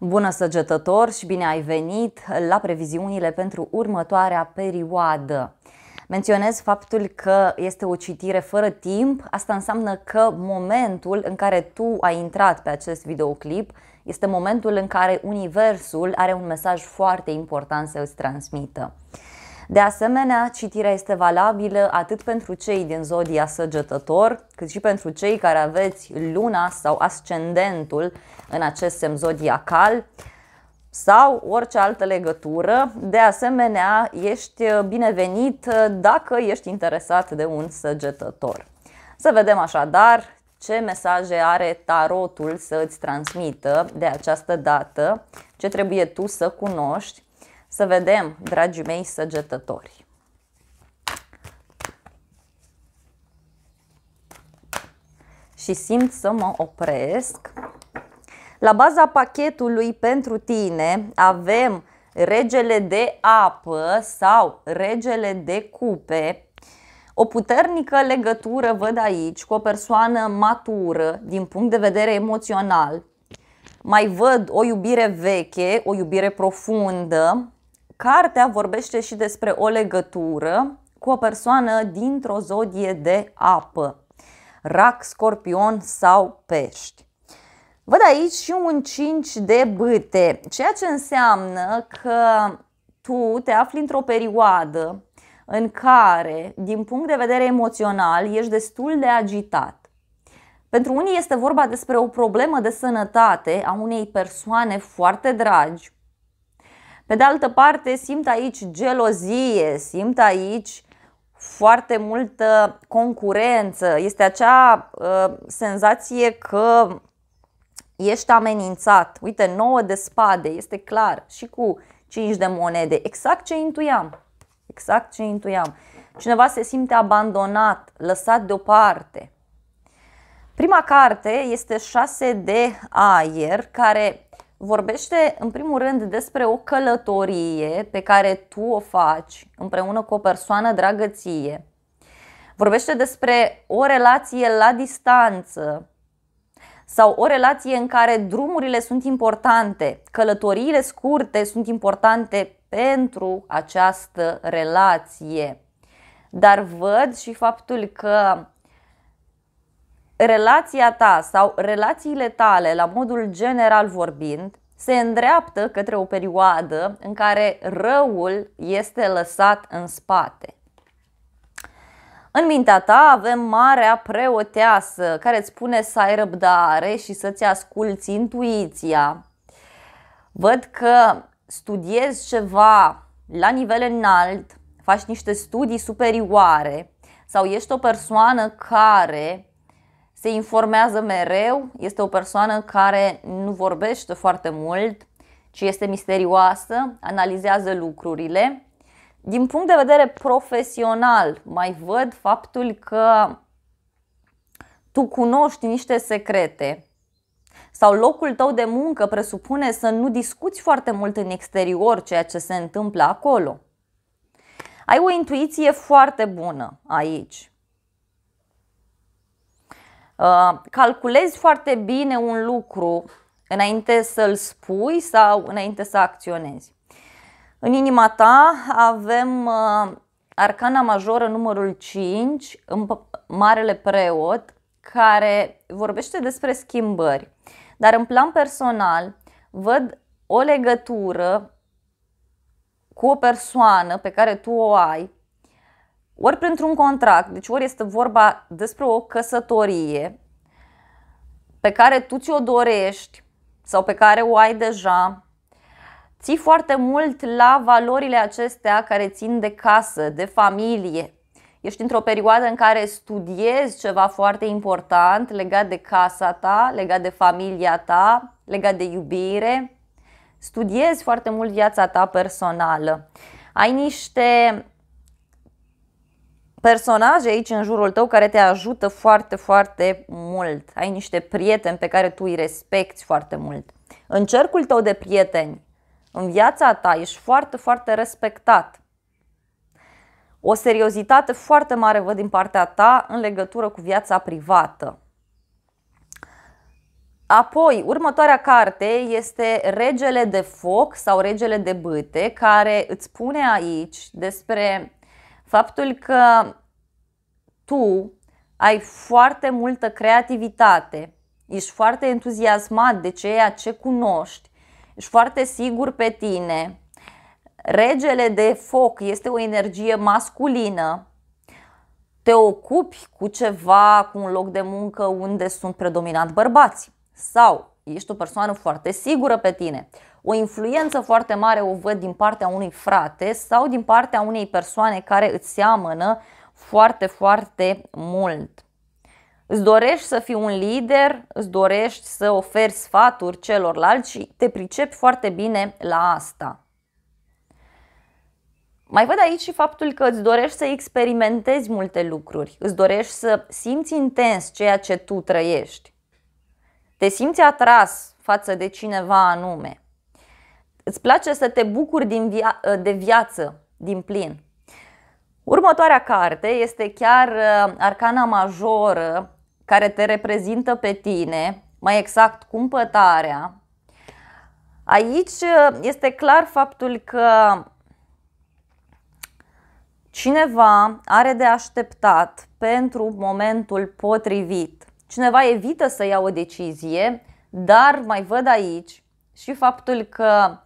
Bună săgetător și bine ai venit la previziunile pentru următoarea perioadă. Menționez faptul că este o citire fără timp, asta înseamnă că momentul în care tu ai intrat pe acest videoclip este momentul în care Universul are un mesaj foarte important să îți transmită. De asemenea, citirea este valabilă atât pentru cei din zodia săgetător, cât și pentru cei care aveți luna sau ascendentul în acest semn zodiacal sau orice altă legătură. De asemenea, ești binevenit dacă ești interesat de un săgetător. Să vedem așadar ce mesaje are tarotul să îți transmită de această dată, ce trebuie tu să cunoști să vedem, dragii mei săgetători. Și simt să mă opresc. La baza pachetului pentru tine avem regele de apă sau regele de cupe. O puternică legătură văd aici cu o persoană matură din punct de vedere emoțional. Mai văd o iubire veche, o iubire profundă, Cartea vorbește și despre o legătură cu o persoană dintr-o zodie de apă, rac, scorpion sau pești. Văd aici și un 5 de bâte, ceea ce înseamnă că tu te afli într-o perioadă în care, din punct de vedere emoțional, ești destul de agitat. Pentru unii este vorba despre o problemă de sănătate a unei persoane foarte dragi, pe de altă parte, simt aici gelozie, simt aici foarte multă concurență. Este acea uh, senzație că ești amenințat. Uite, 9 de spade, este clar, și cu 5 de monede. Exact ce intuiam. Exact ce intuiam. Cineva se simte abandonat, lăsat deoparte. Prima carte este 6 de aer, care vorbește în primul rând despre o călătorie pe care tu o faci împreună cu o persoană dragă ție. Vorbește despre o relație la distanță sau o relație în care drumurile sunt importante, călătoriile scurte sunt importante pentru această relație. Dar văd și faptul că relația ta sau relațiile tale, la modul general vorbind, se îndreaptă către o perioadă în care răul este lăsat în spate. În mintea ta avem marea preoteasă care îți spune să ai răbdare și să-ți asculți intuiția. Văd că studiezi ceva la nivel înalt, faci niște studii superioare sau ești o persoană care se informează mereu, este o persoană care nu vorbește foarte mult, ci este misterioasă, analizează lucrurile. Din punct de vedere profesional, mai văd faptul că tu cunoști niște secrete sau locul tău de muncă presupune să nu discuți foarte mult în exterior ceea ce se întâmplă acolo. Ai o intuiție foarte bună aici. Uh, calculezi foarte bine un lucru înainte să-l spui sau înainte să acționezi. În inima ta avem uh, arcana majoră numărul 5, marele preot, care vorbește despre schimbări. Dar în plan personal văd o legătură cu o persoană pe care tu o ai ori printr-un contract, deci ori este vorba despre o căsătorie pe care tu ți-o dorești sau pe care o ai deja, ții foarte mult la valorile acestea care țin de casă, de familie. Ești într-o perioadă în care studiezi ceva foarte important legat de casa ta, legat de familia ta, legat de iubire. Studiezi foarte mult viața ta personală. Ai niște personaje aici în jurul tău care te ajută foarte, foarte mult. Ai niște prieteni pe care tu îi respecti foarte mult. În cercul tău de prieteni, în viața ta, ești foarte, foarte respectat. O seriozitate foarte mare văd din partea ta în legătură cu viața privată. Apoi, următoarea carte este Regele de foc sau Regele de bâte, care îți spune aici despre faptul că tu ai foarte multă creativitate, ești foarte entuziasmat de ceea ce cunoști, ești foarte sigur pe tine. Regele de foc este o energie masculină. Te ocupi cu ceva, cu un loc de muncă unde sunt predominant bărbați sau ești o persoană foarte sigură pe tine. O influență foarte mare o văd din partea unui frate sau din partea unei persoane care îți seamănă foarte, foarte mult. Îți dorești să fii un lider, îți dorești să oferi sfaturi celorlalți și te pricepi foarte bine la asta. Mai văd aici și faptul că îți dorești să experimentezi multe lucruri, îți dorești să simți intens ceea ce tu trăiești. Te simți atras față de cineva anume. Îți place să te bucuri din via- de viață din plin. Următoarea carte este chiar uh, arcana majoră care te reprezintă pe tine, mai exact cumpătarea. Aici uh, este clar faptul că cineva are de așteptat pentru momentul potrivit. Cineva evită să ia o decizie, dar mai văd aici și faptul că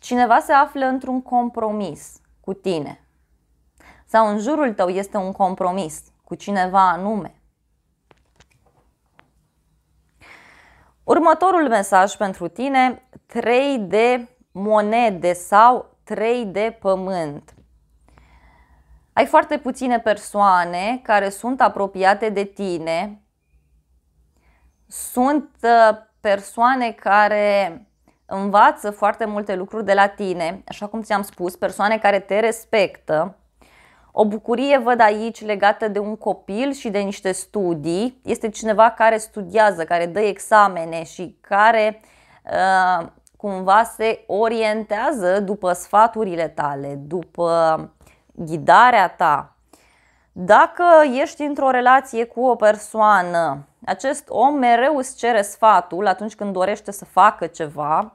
cineva se află într-un compromis cu tine sau în jurul tău este un compromis cu cineva anume. Următorul mesaj pentru tine, 3 de monede sau 3 de pământ ai foarte puține persoane care sunt apropiate de tine. Sunt uh, persoane care învață foarte multe lucruri de la tine, așa cum ți-am spus, persoane care te respectă. O bucurie văd aici legată de un copil și de niște studii. Este cineva care studiază, care dă examene și care uh, cumva se orientează după sfaturile tale, după ghidarea ta. Dacă ești într-o relație cu o persoană, acest om mereu îți cere sfatul atunci când dorește să facă ceva,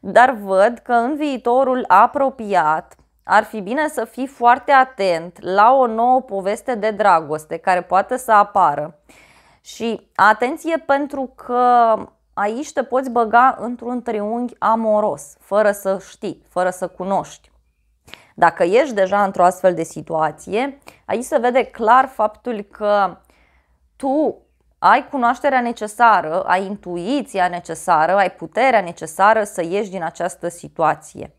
dar văd că în viitorul apropiat ar fi bine să fii foarte atent la o nouă poveste de dragoste care poate să apară. Și atenție pentru că aici te poți băga într-un triunghi amoros, fără să știi, fără să cunoști. Dacă ești deja într-o astfel de situație, aici se vede clar faptul că tu ai cunoașterea necesară, ai intuiția necesară, ai puterea necesară să ieși din această situație.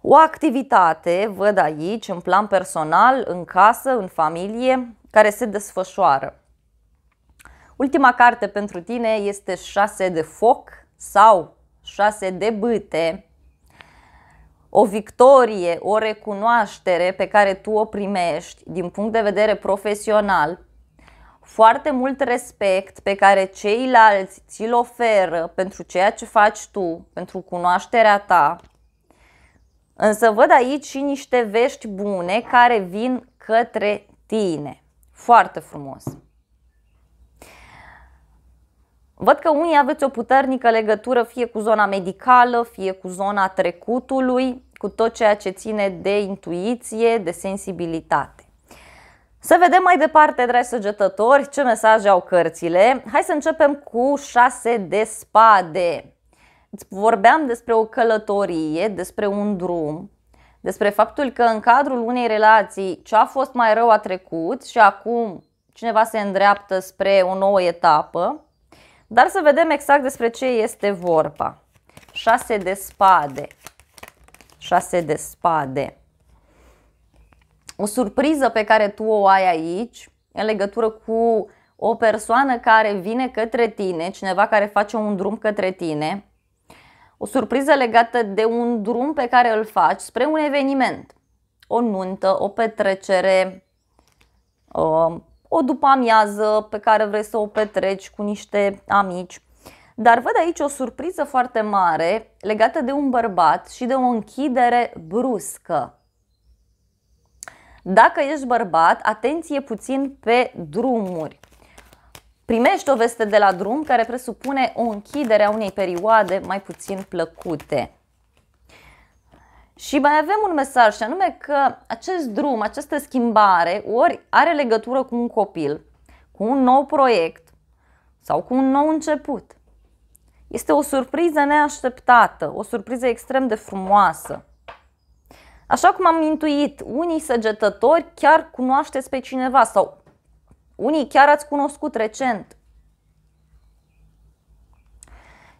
O activitate, văd aici, în plan personal, în casă, în familie, care se desfășoară. Ultima carte pentru tine este 6 de foc sau 6 de bâte o victorie, o recunoaștere pe care tu o primești din punct de vedere profesional, foarte mult respect pe care ceilalți ți-l oferă pentru ceea ce faci tu, pentru cunoașterea ta. Însă văd aici și niște vești bune care vin către tine. Foarte frumos! Văd că unii aveți o puternică legătură fie cu zona medicală, fie cu zona trecutului, cu tot ceea ce ține de intuiție, de sensibilitate. Să vedem mai departe, dragi săgetători, ce mesaje au cărțile. Hai să începem cu șase de spade. Vorbeam despre o călătorie, despre un drum, despre faptul că în cadrul unei relații ce a fost mai rău a trecut și acum cineva se îndreaptă spre o nouă etapă. Dar să vedem exact despre ce este vorba. 6 de spade. 6 de spade. O surpriză pe care tu o ai aici în legătură cu o persoană care vine către tine, cineva care face un drum către tine, o surpriză legată de un drum pe care îl faci spre un eveniment, o nuntă, o petrecere, um, o după amiază pe care vrei să o petreci cu niște amici. Dar văd aici o surpriză foarte mare legată de un bărbat și de o închidere bruscă. Dacă ești bărbat, atenție puțin pe drumuri. Primești o veste de la drum care presupune o închidere a unei perioade mai puțin plăcute. Și mai avem un mesaj și anume că acest drum, această schimbare, ori are legătură cu un copil, cu un nou proiect sau cu un nou început. Este o surpriză neașteptată, o surpriză extrem de frumoasă. Așa cum am intuit, unii săgetători chiar cunoașteți pe cineva sau unii chiar ați cunoscut recent.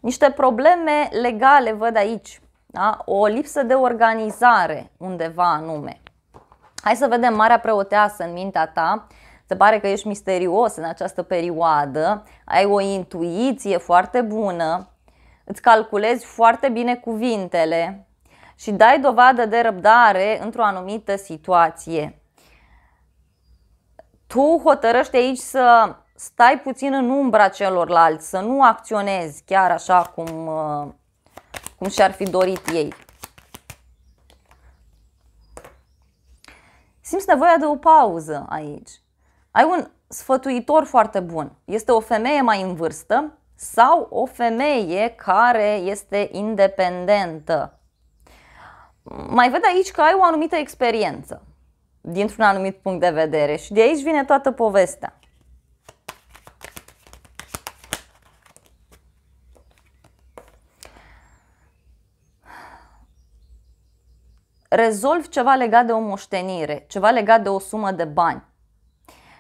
Niște probleme legale văd aici da? o lipsă de organizare undeva anume. Hai să vedem Marea Preoteasă în mintea ta, se pare că ești misterios în această perioadă, ai o intuiție foarte bună, îți calculezi foarte bine cuvintele și dai dovadă de răbdare într-o anumită situație. Tu hotărăști aici să stai puțin în umbra celorlalți, să nu acționezi chiar așa cum uh, nu și-ar fi dorit ei. Simți nevoia de o pauză aici. Ai un sfătuitor foarte bun. Este o femeie mai în vârstă sau o femeie care este independentă. Mai văd aici că ai o anumită experiență dintr-un anumit punct de vedere și de aici vine toată povestea. rezolvi ceva legat de o moștenire, ceva legat de o sumă de bani.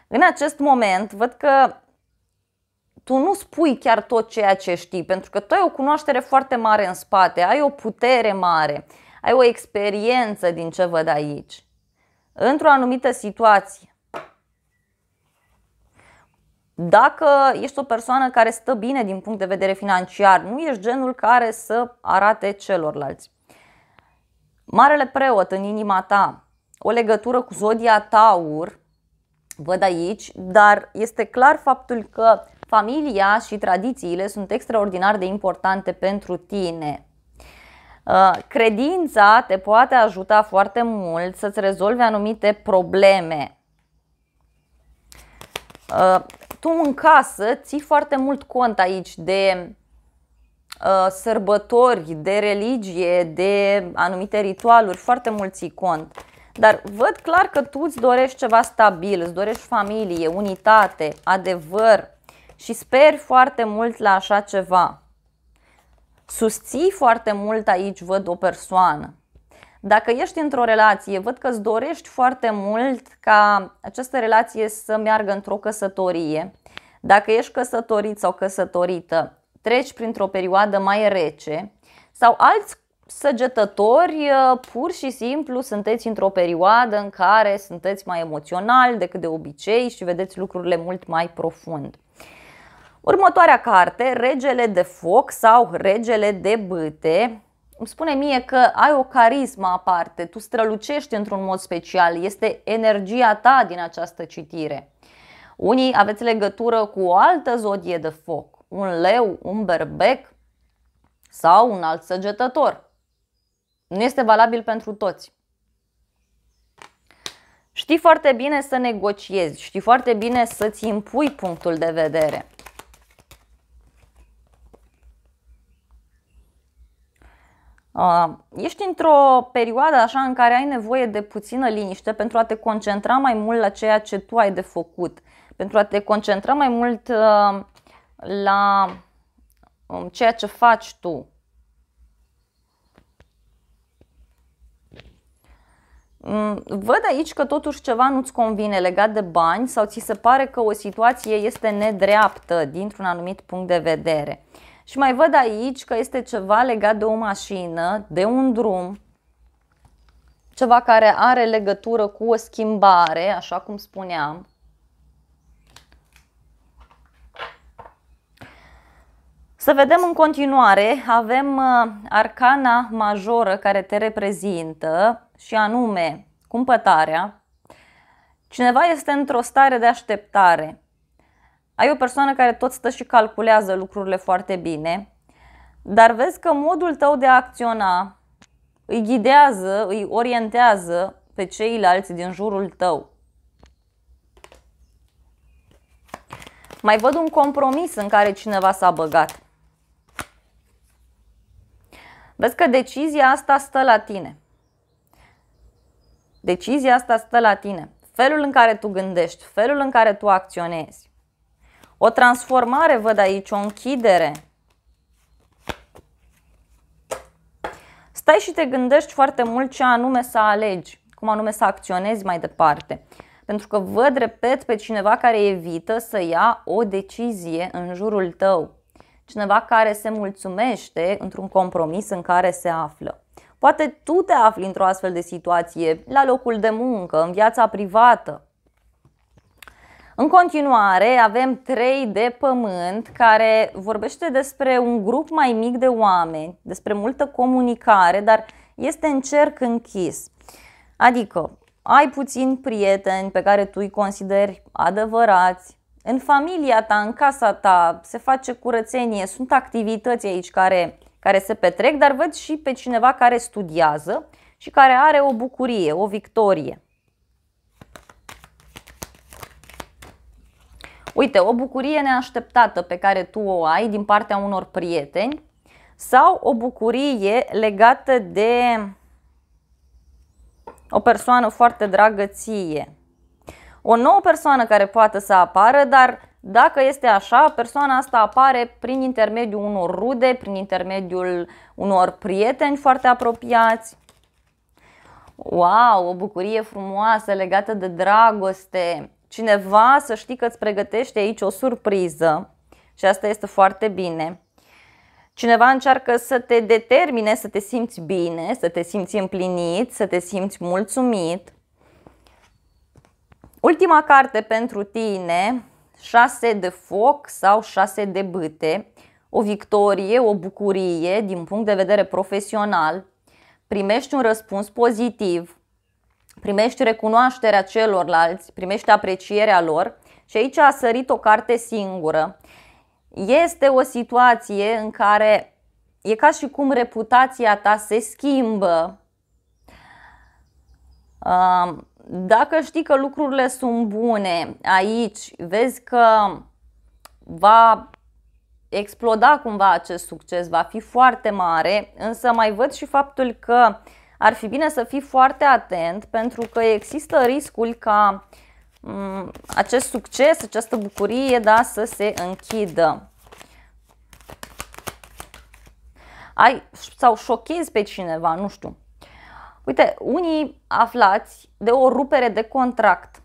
În acest moment, văd că tu nu spui chiar tot ceea ce știi, pentru că tu ai o cunoaștere foarte mare în spate, ai o putere mare, ai o experiență din ce văd aici. Într-o anumită situație, dacă ești o persoană care stă bine din punct de vedere financiar, nu ești genul care să arate celorlalți. Marele preot în inima ta, o legătură cu zodia Taur, văd aici, dar este clar faptul că familia și tradițiile sunt extraordinar de importante pentru tine. Uh, credința te poate ajuta foarte mult să-ți rezolve anumite probleme. Uh, tu în casă ții foarte mult cont aici de Uh, sărbători, de religie, de anumite ritualuri, foarte mulți ții cont. Dar văd clar că tu îți dorești ceva stabil, îți dorești familie, unitate, adevăr și speri foarte mult la așa ceva. Susții foarte mult aici, văd o persoană. Dacă ești într-o relație, văd că îți dorești foarte mult ca această relație să meargă într-o căsătorie. Dacă ești căsătorit sau căsătorită, treci printr-o perioadă mai rece sau alți săgetători, uh, pur și simplu sunteți într-o perioadă în care sunteți mai emoțional decât de obicei și vedeți lucrurile mult mai profund. Următoarea carte, Regele de foc sau Regele de băte îmi spune mie că ai o carismă aparte, tu strălucești într-un mod special, este energia ta din această citire. Unii aveți legătură cu o altă zodie de foc, un leu, un berbec sau un alt săgetător. Nu este valabil pentru toți. Știi foarte bine să negociezi, știi foarte bine să-ți impui punctul de vedere. Ești într-o perioadă așa în care ai nevoie de puțină liniște pentru a te concentra mai mult la ceea ce tu ai de făcut, pentru a te concentra mai mult uh, la um, ceea ce faci tu. Mm, văd aici că totuși ceva nu-ți convine legat de bani sau ți se pare că o situație este nedreaptă dintr-un anumit punct de vedere. Și mai văd aici că este ceva legat de o mașină, de un drum, ceva care are legătură cu o schimbare, așa cum spuneam, Să vedem în continuare, avem uh, arcana majoră care te reprezintă și anume cumpătarea. Cineva este într-o stare de așteptare. Ai o persoană care tot stă și calculează lucrurile foarte bine, dar vezi că modul tău de a acționa îi ghidează, îi orientează pe ceilalți din jurul tău. Mai văd un compromis în care cineva s-a băgat. Vezi că decizia asta stă la tine. Decizia asta stă la tine. Felul în care tu gândești, felul în care tu acționezi. O transformare văd aici, o închidere. Stai și te gândești foarte mult ce anume să alegi, cum anume să acționezi mai departe. Pentru că văd, repet, pe cineva care evită să ia o decizie în jurul tău cineva care se mulțumește într-un compromis în care se află. Poate tu te afli într-o astfel de situație la locul de muncă, în viața privată. În continuare, avem 3 de pământ care vorbește despre un grup mai mic de oameni, despre multă comunicare, dar este în cerc închis. Adică ai puțini prieteni pe care tu îi consideri adevărați, în familia ta, în casa ta, se face curățenie, sunt activități aici care, care se petrec, dar văd și pe cineva care studiază și care are o bucurie, o victorie. Uite, o bucurie neașteptată pe care tu o ai din partea unor prieteni sau o bucurie legată de o persoană foarte dragă ție o nouă persoană care poate să apară, dar dacă este așa, persoana asta apare prin intermediul unor rude, prin intermediul unor prieteni foarte apropiați. Wow, o bucurie frumoasă legată de dragoste. Cineva să știi că îți pregătește aici o surpriză și asta este foarte bine. Cineva încearcă să te determine să te simți bine, să te simți împlinit, să te simți mulțumit. Ultima carte pentru tine, 6 de foc sau 6 de bâte, o victorie, o bucurie din punct de vedere profesional, primești un răspuns pozitiv, primești recunoașterea celorlalți, primești aprecierea lor și aici a sărit o carte singură. Este o situație în care e ca și cum reputația ta se schimbă dacă știi că lucrurile sunt bune aici, vezi că va exploda cumva acest succes, va fi foarte mare, însă mai văd și faptul că ar fi bine să fii foarte atent pentru că există riscul ca mm, acest succes, această bucurie da, să se închidă. Ai sau șochezi pe cineva, nu știu. Uite, unii aflați de o rupere de contract,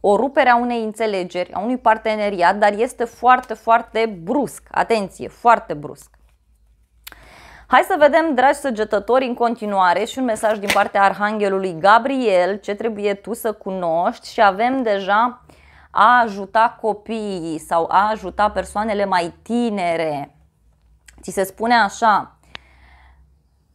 o rupere a unei înțelegeri, a unui parteneriat, dar este foarte, foarte brusc. Atenție, foarte brusc. Hai să vedem, dragi săgetători, în continuare și un mesaj din partea Arhanghelului Gabriel, ce trebuie tu să cunoști și avem deja a ajuta copiii sau a ajuta persoanele mai tinere. Ți se spune așa,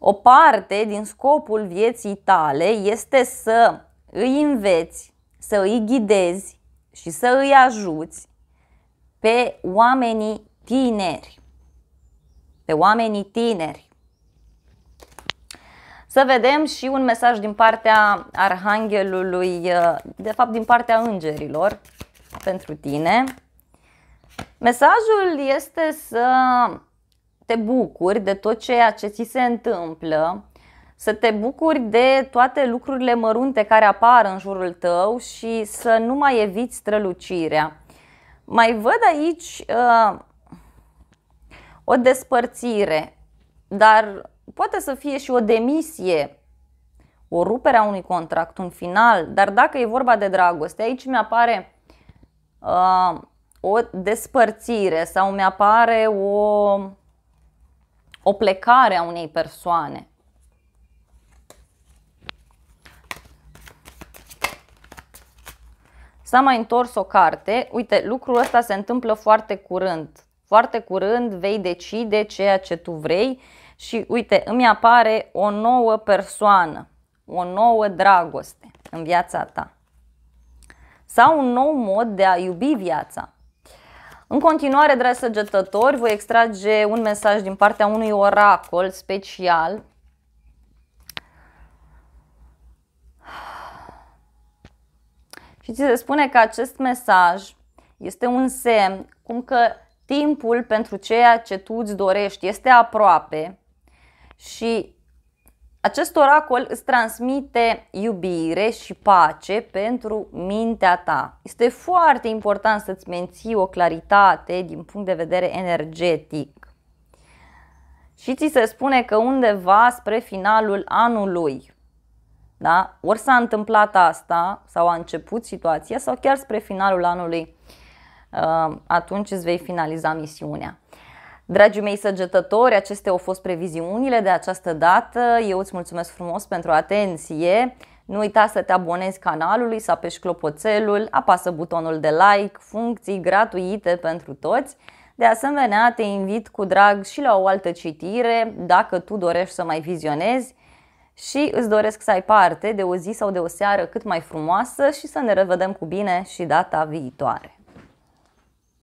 o parte din scopul vieții tale este să îi înveți, să îi ghidezi și să îi ajuți pe oamenii tineri. Pe oamenii tineri. Să vedem și un mesaj din partea Arhanghelului, uh, de fapt din partea îngerilor pentru tine. Mesajul este să te bucuri de tot ceea ce ți se întâmplă, să te bucuri de toate lucrurile mărunte care apar în jurul tău și să nu mai eviți strălucirea. Mai văd aici uh, o despărțire, dar poate să fie și o demisie, o rupere a unui contract, un final, dar dacă e vorba de dragoste, aici mi-apare uh, o despărțire sau mi-apare o o plecare a unei persoane. S-a mai întors o carte. Uite, lucrul ăsta se întâmplă foarte curând. Foarte curând vei decide ceea ce tu vrei și uite, îmi apare o nouă persoană, o nouă dragoste în viața ta. Sau un nou mod de a iubi viața, în continuare, dragi săgetători, voi extrage un mesaj din partea unui oracol special Și ți se spune că acest mesaj este un semn cum că timpul pentru ceea ce tu îți dorești este aproape și acest oracol îți transmite iubire și pace pentru mintea ta. Este foarte important să-ți menții o claritate din punct de vedere energetic. Și ți se spune că undeva spre finalul anului, da? ori s-a întâmplat asta sau a început situația sau chiar spre finalul anului, uh, atunci îți vei finaliza misiunea. Dragii mei săgetători, acestea au fost previziunile de această dată. Eu îți mulțumesc frumos pentru atenție. Nu uita să te abonezi canalului, să apeși clopoțelul, apasă butonul de like, funcții gratuite pentru toți. De asemenea, te invit cu drag și la o altă citire dacă tu dorești să mai vizionezi și îți doresc să ai parte de o zi sau de o seară cât mai frumoasă și să ne revedem cu bine și data viitoare.